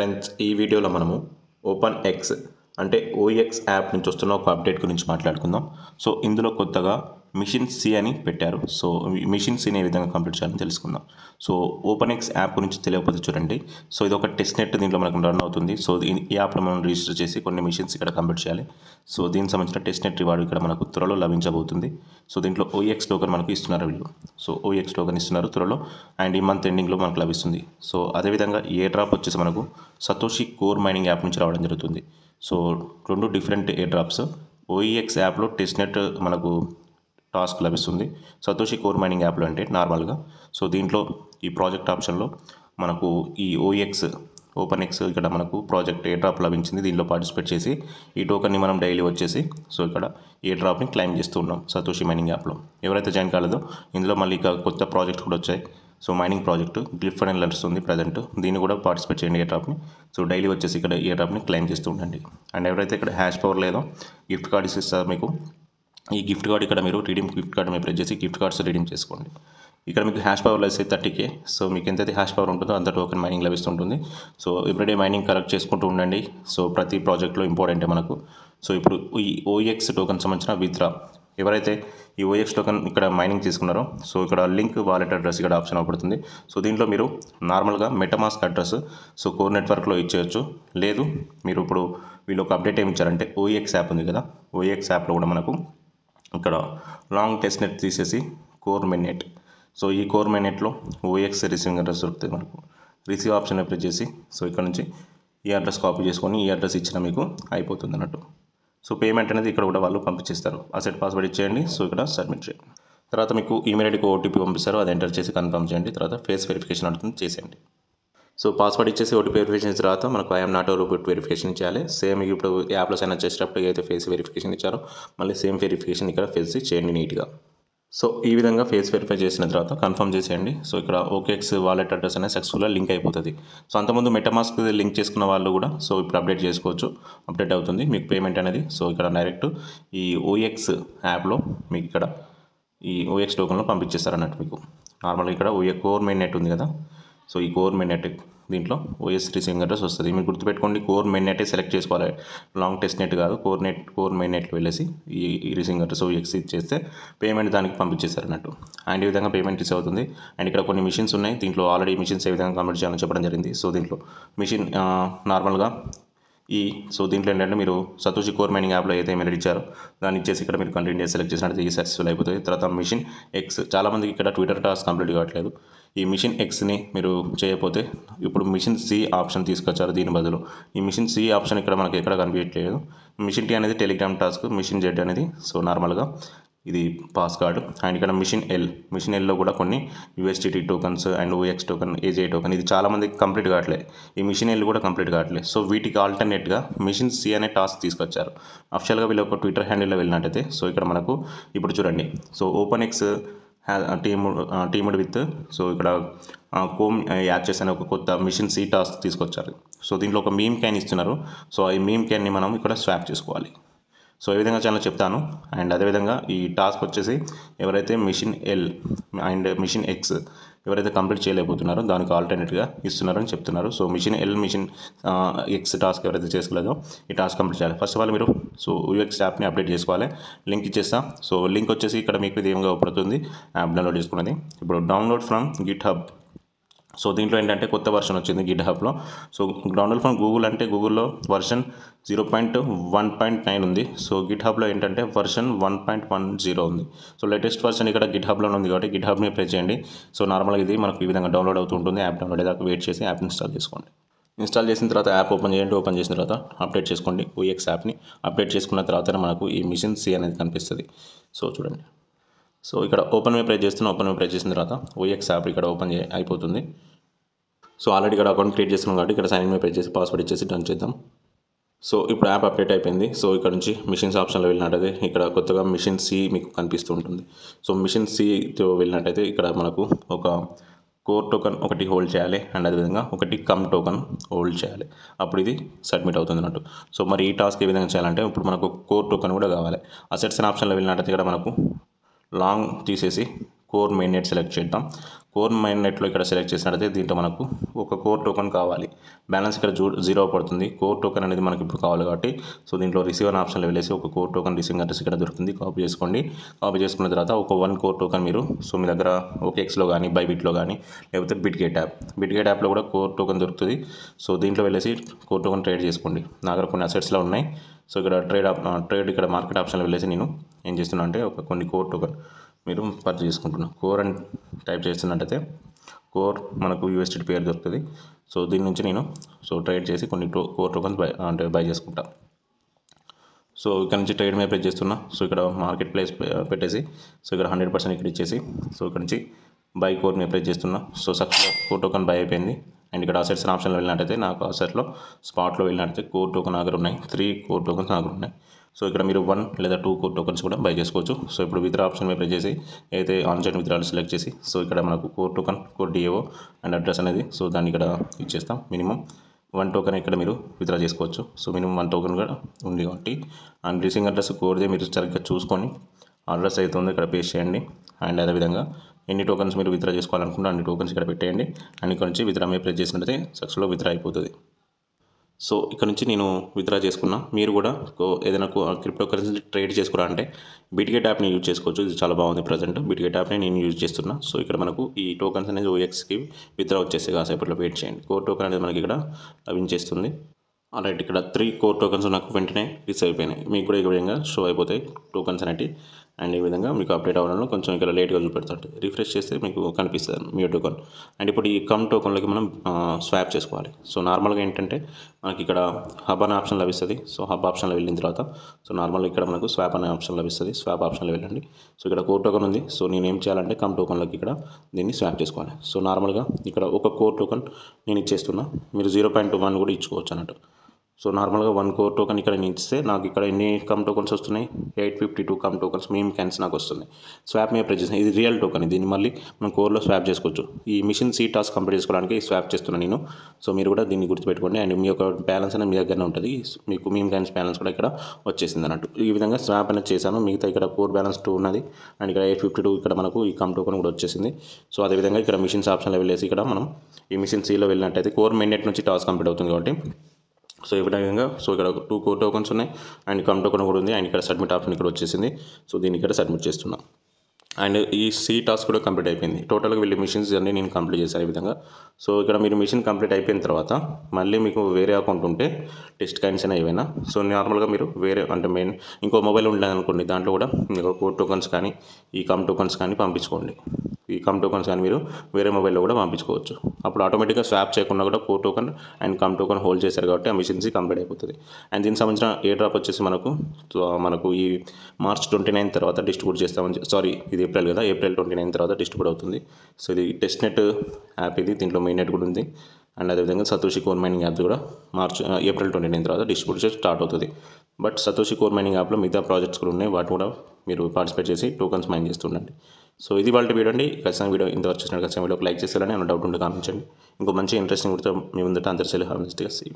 friends ఈ వీడియోలో మనము ఓపెన్ ఎక్స్ అంటే ఓఎక్స్ యాప్ నుంచి వస్తున్న ఒక అప్డేట్ గురించి మాట్లాడుకుందాం సో ఇందులో కొత్తగా మిషన్ సి అని పెట్టారు సో మిషన్ సిని ఏ విధంగా కంప్లీట్ చేయాలని తెలుసుకుందాం సో ఓపెన్ ఎక్స్ యాప్ గురించి తెలియకపోతే చూడండి సో ఇది ఒక టెస్ట్ నెట్ దీంట్లో మనకు రన్ అవుతుంది సో ఈ యాప్లో మనం రిజిస్టర్ చేసి కొన్ని మిషన్స్ ఇక్కడ కంప్లీట్ చేయాలి సో దీనికి సంబంధించిన టెస్ట్ నెట్ రివార్డు ఇక్కడ మనకు త్వరలో లభించబోతుంది సో దీంట్లో ఓఎక్స్ టోకన్ మనకు ఇస్తున్నారు వీళ్ళు సో ఓఎక్స్ టోకన్ ఇస్తున్నారు త్వరలో అండ్ ఈ మంత్ ఎండింగ్లో మనకు లభిస్తుంది సో అదేవిధంగా ఏ డ్రాప్ వచ్చేసి మనకు సతోషి కోర్ మైనింగ్ యాప్ నుంచి రావడం జరుగుతుంది సో రెండు డిఫరెంట్ ఏ డ్రాప్స్ ఓఈఎక్స్ యాప్లో టెస్ట్ నెట్ మనకు టాస్క్ లభిస్తుంది సతోషి కోర్ మైనింగ్ యాప్లో అంటే నార్మల్గా సో దీంట్లో ఈ ప్రాజెక్ట్ ఆప్షన్లో మనకు ఈ ఓఎక్స్ ఓపెన్ ఎక్స్ ఇక్కడ మనకు ప్రాజెక్ట్ ఏ డ్రాప్ లభించింది దీనిలో పార్టిసిపేట్ చేసి ఈ టోకన్ని మనం డైలీ వచ్చేసి సో ఇక్కడ ఏ డ్రాప్ని క్లైమ్ చేస్తూ ఉన్నాం సతోషి మైనింగ్ యాప్లో ఎవరైతే జాయిన్ కాలేదో ఇందులో మళ్ళీ ఇక కొత్త ప్రాజెక్ట్ కూడా వచ్చాయి so mining project glyph letters ఉంది ప్రజెంట్ దీన్ని కూడా పార్టిసిపేట్ చేయండి ఏ డ్రాప్ని సో డైలీ వచ్చేసి ఇక్కడ ఏ డ్రాప్ని క్లైమ్ చేస్తూ ఉండండి అండ్ ఎవరైతే ఇక్కడ హ్యాష్ పవర్ లేదో గిఫ్ట్ కార్డ్స్ ఇస్తారు మీకు ఈ గిఫ్ట్ కార్డ్ ఇక్కడ మీరు రీడీమ్ గిఫ్ట్ కార్డ్ మీరు ప్రెస్ చేసి గిఫ్ట్ కార్డ్స్ రీడీమ్ చేసుకోండి ఇక్కడ మీకు hash power less thirty K so మీకు ఎంతైతే హ్యాష్ పవర్ ఉంటుందో అంత టోకెన్ మైనింగ్ లభిస్తుంటుంది సో ఎవ్రీడే మైనింగ్ కరెక్ట్ చేసుకుంటూ ఉండండి సో ప్రతి ప్రాజెక్ట్లో ఇంపార్టెంటే మనకు సో ఇప్పుడు ఈ ఓఎక్స్ టోకెన్ సంబంధించిన విత్డ్రా ఎవరైతే ఈ ఓఎక్స్ టోకెన్ ఇక్కడ మైనింగ్ తీసుకున్నారో సో ఇక్కడ లింక్ వాలెట్ అడ్రస్ ఇక్కడ ఆప్షన్ అవపడుతుంది సో దీంట్లో మీరు నార్మల్గా మెటమాస్క్ అడ్రస్ సో కోర్ నెట్వర్క్లో ఇచ్చేయచ్చు లేదు మీరు ఇప్పుడు వీళ్ళు ఒక అప్డేట్ ఏమి ఇచ్చారంటే ఓఎక్స్ యాప్ ఉంది కదా ఓఎక్స్ యాప్లో కూడా మనకు ఇక్కడ లాంగ్ టెస్ట్ నెట్ తీసేసి కోర్ మెయిన్ నెట్ సో ఈ కోర్ మెయిన్ నెట్లో ఓఎక్స్ రిసీవింగ్ అడ్రస్ దొరుకుతుంది మనకు రిసీవ్ ఆప్షన్ అప్లై చేసి సో ఇక్కడ నుంచి ఈ అడ్రస్ కాపీ చేసుకొని ఈ అడ్రస్ ఇచ్చిన మీకు అయిపోతుంది అన్నట్టు సో పేమెంట్ అనేది ఇక్కడ కూడా వాళ్ళు పంపించేస్తారు అసెట్ పాస్వర్డ్ ఇచ్చేయండి సో ఇక్కడ సబ్మిట్ చేయండి తర్వాత మీకు ఈమెయిల్కి ఓటీపీ పంపిస్తారు అది ఎంటర్ చేసి కన్ఫర్మ్ చేయండి తర్వాత ఫేస్ వెరిఫికేషన్ అడుగుతుంది చేసేయండి సో పాస్వర్డ్ ఇచ్చేసి ఓటీపీ వెరిఫికేషన్ తర్వాత మనకు ఐఎమ్ నాట్ ఓటీపీ వెరిఫికేషన్ ఇచ్చాలి సేమ్ ఇప్పుడు యాప్లో సైన్ చేసేటప్పుడు ఏదైతే ఫేస్ వెరిఫికేషన్ ఇచ్చారో మళ్ళీ సేమ్ వెరిఫికేషన్ ఇక్కడ ఫేస్ చేయండి నీట్గా సో ఈ విధంగా ఫేస్ వెరిఫై చేసిన తర్వాత కన్ఫర్మ్ చేసేయండి సో ఇక్కడ ఓకేఎక్స్ వాలెట్ అడ్రస్ అనేది సక్సెస్ఫుల్గా లింక్ అయిపోతుంది సో అంతకుముందు మెటామాస్క్ లింక్ చేసుకున్న వాళ్ళు కూడా సో ఇప్పుడు అప్డేట్ చేసుకోవచ్చు అప్డేట్ అవుతుంది మీకు పేమెంట్ అనేది సో ఇక్కడ డైరెక్ట్ ఈ ఓఎక్స్ యాప్లో మీకు ఇక్కడ ఈ ఓఎక్స్ టోకన్లో పంపించేస్తారు అన్నట్టు మీకు నార్మల్గా ఇక్కడ ఓఏ కోర్ మెయిన్ నెట్ ఉంది కదా సో ఈ కోర్ మెయిన్ నెట్ దీంట్లో ఓఎస్ రిసీవింగ్ అడ్రస్ వస్తుంది మీరు గుర్తుపెట్టుకోండి కోర్ మెయిన్ నెట్ సెలెక్ట్ చేసుకోవాలి లాంగ్ టెస్ట్ నెట్ కాదు కోర్ నెట్ కోర్ మెయిన్ నెట్లో వెళ్ళేసి ఈ రీసింగ్ అడ్రస్ ఎక్స్ చేస్తే పేమెంట్ దానికి పంపించేస్తారు అన్నట్టు అండ్ ఈ విధంగా పేమెంట్ రిసీవ్ అవుతుంది అండ్ ఇక్కడ కొన్ని మిషన్స్ ఉన్నాయి దీంట్లో ఆల్రెడీ మిషన్స్ ఏ విధంగా కంప్లీట్ చేయాలని చెప్పడం జరిగింది సో దీంట్లో మిషన్ నార్మల్గా ఈ సో దీంట్లో ఏంటంటే మీరు సతోషి కోర్ మైనింగ్ యాప్లో అయితే మెయిల్ ఇచ్చారో దాన్ని ఇచ్చేసి ఇక్కడ మీరు కంటిన్యూ సెలెక్ట్ చేసినట్టు ఇది సక్సెస్ఫుల్ అయిపోతుంది తర్వాత మిషన్ ఎక్స్ చాలామందికి ఇక్కడ ట్విట్టర్ టాస్క్ కంప్లీట్ కావట్లేదు ఈ మిషన్ ఎక్స్ని మీరు చేయకపోతే ఇప్పుడు మిషన్ సి ఆప్షన్ తీసుకొచ్చారు దీని బదులు ఈ మిషన్ సి ఆప్షన్ ఇక్కడ మనకి ఎక్కడ కనిపించట్లేదు మిషన్ టీ అనేది టెలిగ్రామ్ టాస్క్ మిషన్ జెడ్ అనేది సో నార్మల్గా ఇది పాస్ కార్డు అండ్ ఇక్కడ మిషన్ ఎల్ మిషన్ ఎల్లో కూడా కొన్ని USTT tokens and OX token AJ token ఇది చాలామంది కంప్లీట్ కావట్లేదు ఈ మిషన్ ఎల్ కూడా కంప్లీట్ కావట్లేదు సో వీటికి ఆల్టర్నేట్గా మిషన్ సి అనే టాస్క్ తీసుకొచ్చారు అఫిషియల్గా వీళ్ళు ఒక ట్విట్టర్ హ్యాండిల్లో వెళ్ళినట్టయితే సో ఇక్కడ మనకు ఇప్పుడు చూడండి సో ఓపెన్ ఎక్స్ టీము టీముడ్ విత్ సో ఇక్కడ కోమ్ uh, uh, యాడ్ అనే ఒక కొత్త మిషన్ సి టాస్క్ తీసుకొచ్చారు సో దీంట్లో ఒక మీమ్ క్యాన్ ఇస్తున్నారు సో ఈ మీమ్ క్యాన్ని మనం ఇక్కడ స్వాప్ చేసుకోవాలి సో ఈ విధంగా చేయాలో చెప్తాను అండ్ అదేవిధంగా ఈ టాస్క్ వచ్చేసి ఎవరైతే mission L and mission X ఎవరైతే కంప్లీట్ చేయలేకపోతున్నారో దానికి ఆల్టర్నేట్గా ఇస్తున్నారని చెప్తున్నారు so mission L mission X task ఎవరైతే చేసుకోలేదో ఈ టాస్క్ కంప్లీట్ చేయాలి ఫస్ట్ ఆఫ్ ఆల్ మీరు సో యూఎక్స్ యాప్ని అప్డేట్ చేసుకోవాలి లింక్ ఇచ్చేస్తా సో లింక్ వచ్చేసి ఇక్కడ మీకు ఇది ఏమిగా ఉపడుతుంది యాప్ డౌన్లోడ్ చేసుకున్నది ఇప్పుడు download from GitHub so దీంట్లో ఏంటంటే కొత్త వర్షన్ వచ్చింది గిడ్ హబ్లో సో డౌన్లోడ్ ఫ్రమ్ గూగుల్ అంటే గూగుల్లో version zero point one point nine ఉంది సో గిడ్ హబ్లో ఏంటంటే version one point one zero ఉంది సో లేటెస్ట్ వర్షన్ ఇక్కడ గిడ్ హబ్లో ఉంది కాబట్టి గిడ్ హబ్ని ప్రెస్ చేయండి సో నార్మల్గా ఇది మనకు ఈ విధంగా డౌన్లోడ్ అవుతుంటుంది యాప్ డౌన్లోడ్ అయ్యేదాకా వెయిట్ చేసి యాప్ ఇన్స్టాల్ చేసుకోండి ఇన్స్టాల్ చేసిన తర్వాత యాప్ ఓపెన్ చేయండి ఓపెన్ చేసిన తర్వాత అప్డేట్ చేసుకోండి ఓఎక్స్ యాప్ని అప్డేట్ చేసుకున్న తర్వాత మనకు ఈ మిషన్ సి అనేది కనిపిస్తుంది సో చూడండి సో ఇక్కడ ఓపెన్ మే ప్రెస్ చేస్తున్న ఓపెన్ మే ప్రెస్ చేసిన తర్వాత ఓఎక్స్ యాప్ ఇక్కడ ఓపెన్ అయిపోతుంది సో ఆల్రెడీ ఇక్కడ అకౌంట్ క్రియేట్ చేసినాం కాబట్టి ఇక్కడ సైన్ ఇన్ పే చేసి పాస్వర్డ్ ఇచ్చేసి డన్ చేద్దాం సో ఇప్పుడు యాప్ అప్డేట్ అయిపోయింది సో ఇక్కడ నుంచి మిషన్స్ ఆప్షన్లో వెళ్ళినట్టయితే ఇక్కడ కొత్తగా మిషన్ సి మీకు కనిపిస్తూ ఉంటుంది సో మిషన్ సితో వెళ్ళినట్టయితే ఇక్కడ మనకు ఒక కోర్ టోకన్ ఒకటి హోల్డ్ చేయాలి అండ్ అదేవిధంగా ఒకటి కమ్ టోకన్ హోల్డ్ చేయాలి అప్పుడు ఇది సబ్మిట్ అవుతుంది అన్నట్టు సో మరి ఈ టాస్క్ ఏ విధంగా చేయాలంటే ఇప్పుడు మనకు కోర్ టోకన్ కూడా కావాలి అసెట్స్ అండ్ ఆప్షన్లో వెళ్ళినట్టయితే ఇక్కడ మనకు లాంగ్ తీసేసి కోర్ మెయిన్ నెట్ సెలెక్ట్ చేద్దాం కోర్ మెయిన్ నెట్లో ఇక్కడ సెలెక్ట్ చేసినట్లయితే దీంట్లో మనకు ఒక కోర్ టోకెన్ కావాలి బ్యాలెన్స్ ఇక్కడ జీరో పడుతుంది కోర్ టోకన్ అనేది మనకి ఇప్పుడు కావాలి కాబట్టి సో దీంట్లో రిసీవ్ ఆప్షన్లో వెళ్ళేసి ఒక కోర్ టోకెన్ రిసీవింగ్ అడ్రస్ ఇక్కడ దొరుకుతుంది కాపీ చేసుకోండి కాపీ చేసుకున్న తర్వాత ఒక వన్ కోర్ టోకెన్ మీరు సో మీ దగ్గర ఒక ఎక్స్లో కానీ బైబిట్లో కానీ లేకపోతే గేట్ యాప్ గేట్ యాప్లో కూడా కోర్ టోకెన్ దొరుకుతుంది సో దీంట్లో వెళ్ళేసి కోర్ టోకెన్ ట్రేడ్ చేసుకోండి నా దగ్గర కొన్ని అసెట్స్లో ఉన్నాయి సో ఇక్కడ ట్రేడ్ ట్రేడ్ ఇక్కడ మార్కెట్ ఆప్షన్లో వెళ్ళేసి నేను ఏం చేస్తున్నా అంటే ఒక కొన్ని కోర్ టోకెన్ మీరు పర్చేజ్ చేసుకుంటున్నారు కోర్ అని టైప్ చేస్తున్నట్టయితే కోర్ మనకు యూఎస్టీ పేరు దొరుకుతుంది సో దీని నుంచి నేను సో ట్రేడ్ చేసి కొన్ని టో కోర్ టోకన్స్ బై అంటే బై చేసుకుంటా సో ఇక్కడ నుంచి ట్రేడ్ మీద చేస్తున్నా సో ఇక్కడ మార్కెట్ ప్లేస్ పెట్టేసి సో ఇక్కడ హండ్రెడ్ పర్సెంట్ ఇక్కడ ఇచ్చేసి సో ఇక్కడ నుంచి బై కోర్ మీద ప్లేస్ చేస్తున్నా so success core token buy అయిపోయింది అండ్ ఇక్కడ అసెట్స్ ఆప్షన్లో వెళ్ళినట్టయితే నాకు అసెట్లో స్పాట్లో వెళ్ళినట్టయితే కోర్ టోకన్ దగ్గర ఉన్నాయి త్రీ కోర్ టోకన్స్ దగ్గర ఉన్నాయి సో ఇక్కడ మీరు వన్ లేదా టూ టోకన్స్ కూడా బై చేసుకోవచ్చు సో ఇప్పుడు విత్డ్రా ఆప్షన్ మీద ప్రెస్ చేసి అయితే ఆన్లైన్ సైడ్ విత్డ్రాలు సెలెక్ట్ చేసి సో ఇక్కడ మనకు core token core DAO and address అనేది సో దాన్ని ఇక్కడ ఇచ్చేస్తాం మినిమం వన్ టోకన్ ఇక్కడ మీరు విత్డ్రా చేసుకోవచ్చు సో మినిమం వన్ టోకన్ కూడా ఉంది కాబట్టి అండ్ రీసింగ్ అడ్రస్ కోర్దే మీరు సరిగ్గా చూసుకొని అడ్రస్ అయితే ఉందో ఇక్కడ పేస్ చేయండి అండ్ అదేవిధంగా ఎన్ని టోకన్స్ మీరు విత్డ్రా చేసుకోవాలనుకుంటే అన్ని టోకన్స్ ఇక్కడ పెట్టేయండి అన్ని కొంచెం విత్డ్రా మీద ప్రెస్ చేసినట్లయితే సక్సెస్లో విత్డ్రా అయిపోతుంది సో ఇక్కడ నుంచి నేను విత్డ్రా చేసుకున్నా మీరు కూడా ఏదైనా క్రిప్టో కరెన్సీ ట్రేడ్ చేసుకురా అంటే బిట్గెట్ యాప్ని యూజ్ చేసుకోవచ్చు ఇది చాలా బాగుంది ప్రజెంట్ బిట్గెట్ యాప్ని నేను యూజ్ చేస్తున్నా సో ఇక్కడ మనకు ఈ టోకన్స్ అనేది ఓఎక్స్కి విత్డ్రా వచ్చేసి కాసేపట్లో వెయిట్ చేయండి కోర్ టోకన్ అనేది మనకి ఇక్కడ లభించేస్తుంది రైట్ ఇక్కడ త్రీ కోర్ టోకన్స్ నాకు వెంటనే రిసీవ్ అయిపోయినాయి మీకు కూడా ఈ విధంగా షో అయిపోతాయి టోకన్స్ అనేవి అండ్ ఈ విధంగా మీకు అప్డేట్ అవ్వడంలో కొంచెం ఇక్కడ లేట్గా చూపెడుతుంది రిఫ్రెష్ చేస్తే మీకు కనిపిస్తుంది మీ టోకన్ అండ్ ఇప్పుడు ఈ కమ్ టోకన్లకి మనం స్వాప్ చేసుకోవాలి సో నార్మల్గా ఏంటంటే మనకి ఇక్కడ హబ్ అనే ఆప్షన్ లభిస్తుంది సో హబ్ ఆప్షన్లో వెళ్ళిన తర్వాత సో నార్మల్గా ఇక్కడ మనకు స్వాప్ అనే ఆప్షన్ లభిస్తుంది స్వాప్ ఆప్షన్లో వెళ్ళండి సో ఇక్కడ కోర్ టోకన్ ఉంది సో నేను ఏం చేయాలంటే కమ్ టోకన్లకి ఇక్కడ దీన్ని స్వాప్ చేసుకోవాలి సో నార్మల్గా ఇక్కడ ఒక కోర్ టోకన్ నేను ఇచ్చేస్తున్నా మీరు జీరో పాయింట్ వన్ కూడా ఇచ్చుకోవచ్చు అన్నట్టు సో నార్మల్గా వన్ కోర్ టోకన్ ఇక్కడ ఇస్తే నాకు ఇక్కడ ఎన్ని కమ్ టోకన్స్ వస్తున్నాయి eight fifty two come tokens meme cans నాకు వస్తుంది స్వాప్ మీద ప్రజెస్ ఇది రియల్ టోకెన్ దీన్ని మళ్ళీ మనం కోర్లో స్వాప్ చేసుకోవచ్చు ఈ మిషన్ సీ టాస్క్ కంప్లీట్ చేసుకోవడానికి స్వాప్ చేస్తున్నాను నేను సో మీరు కూడా దీన్ని గుర్తుపెట్టుకోండి అండ్ మీ యొక్క బ్యాలెన్స్ అనేది మీ దగ్గరనే ఉంటుంది మీకు మీమ్ క్యాన్స్ బ్యాలెన్స్ కూడా ఇక్కడ వచ్చేసింది అన్నట్టు ఈ విధంగా స్వాప్ అనేది చేశాను మిగతా ఇక్కడ కోర్ బ్యాలెన్స్ టూ ఉన్నది అండ్ ఇక్కడ ఎయిట్ ఫిఫ్టీ టూ ఇక్కడ మనకు ఈ కమ్ టోకన్ కూడా వచ్చేసింది సో అదేవిధంగా ఇక్కడ మిషన్స్ ఆప్షన్లో వెళ్ళేసి ఇక్కడ మనం ఈ మిషన్ సీలో వెళ్ళినట్టయితే కోర్ మెయిన్ నెట్ నుంచి టాస్క్ కంప్లీట్ అవుతుంది కాబట్టి సో ఈ విధంగా సో ఇక్కడ టూ కోర్ టోకన్స్ ఉన్నాయి అండ్ కమ్ టోకన్ కూడా ఉంది అండ్ ఇక్కడ సబ్మిట్ ఆప్షన్ ఇక్కడ వచ్చేసింది సో దీన్ని ఇక్కడ సబ్మిట్ చేస్తున్నాం అండ్ ఈ సీ టాస్క్ కూడా కంప్లీట్ అయిపోయింది టోటల్గా వెళ్ళి మిషన్స్ అన్నీ నేను కంప్లీట్ చేశాను ఈ విధంగా సో ఇక్కడ మీరు మిషన్ కంప్లీట్ అయిపోయిన తర్వాత మళ్ళీ మీకు వేరే అకౌంట్ ఉంటే టెస్ట్ కైన్స్ అయినా ఏవైనా సో నార్మల్గా మీరు వేరే అంటే మెయిన్ ఇంకో మొబైల్ అనుకోండి దాంట్లో కూడా మీకు కోడ్ టోకన్స్ కానీ ఈ కమ్ టోకన్స్ కానీ పంపించుకోండి ఈ కమ్ టోకన్స్ కానీ మీరు వేరే మొబైల్లో కూడా పంపించుకోవచ్చు అప్పుడు ఆటోమేటిక్గా స్వాప్ చేయకుండా కూడా కో token and come token hold చేశారు కాబట్టి ఆ మిషన్స్ కంప్లీట్ అయిపోతుంది అండ్ దీనికి సంబంధించిన ఏ డ్రాప్ వచ్చేసి మనకు మనకు ఈ మార్చ్ ట్వంటీ నైన్ తర్వాత డిస్ట్రిబ్యూట్ చేస్తామని సారీ ఇది ఇది ఏప్రిల్ కదా ఏప్రిల్ ట్వంటీ నైన్ తర్వాత డిస్ట్రిబ్యూట్ అవుతుంది సో ఇది టెస్ట్ నెట్ యాప్ ఇది దీంట్లో మెయిన్ నెట్ కూడా ఉంది అండ్ అదేవిధంగా సతోషి కోర్ మైనింగ్ యాప్ కూడా మార్చ్ ఏప్రిల్ ట్వంటీ నైన్ తర్వాత డిస్ట్రిబ్యూషన్ స్టార్ట్ అవుతుంది బట్ సతోషి కోర్ మైనింగ్ యాప్లో మిగతా ప్రాజెక్ట్స్ కూడా ఉన్నాయి వాటి కూడా మీరు పార్టిసిపేట్ చేసి టోకన్స్ మైన్ చేస్తుండండి సో ఇది వాళ్ళ వీడియో అండి ఖచ్చితంగా వీడియో ఇంత చూసిన ఖచ్చితంగా వీడియోకి లైక్ చేస్తారని ఏమైనా డౌట్ ఉంటే కామెంట్ చేయండి ఇంకో మంచి ఇంట్రెస్టింగ్ కూడా మీ ముందట అందరి సెల్ హార్మిస్టిగా సీ